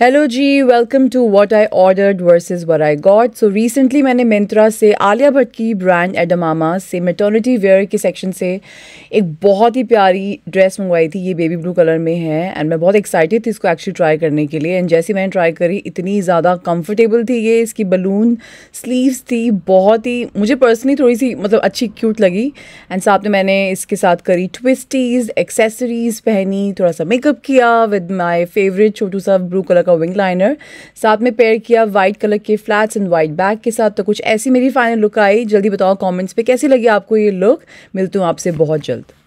hello ji welcome to what I ordered versus what I got so recently मैंने मिंत्रा से आलिया भट्ट की brand एडमामा से maternity where के सेक्शन से एक बहुत ही प्यारी ड्रेस मंगवाई थी ये बेबी ब्लू कलर में है एंड मैं बहुत एक्साइटेड थी इसको एक्चुअली ट्राई करने के लिए एंड जैसे मैंने ट्राई करी इतनी ज़्यादा कम्फर्टेबल थी ये इसकी बलून स्लीव्स थी बहुत ही मुझे पर्सनली थोड़ी सी मतलब अच्छी क्यूट लगी एंड साथ में मैंने इसके साथ करी ट्विस्टीज़ एक्सेसरीज़ पहनी थोड़ा सा मेकअप किया विद माई फेवरेट छोटू सा ब्लू कलर का विंग लाइनर साथ में पेयर किया वाइट कलर के फ्लैट्स एंड वाइट बैग के साथ तो कुछ ऐसी मेरी फाइनल लुक आई जल्दी बताओ कमेंट्स पे कैसी लगी आपको ये लुक मिलती हूँ आपसे बहुत जल्द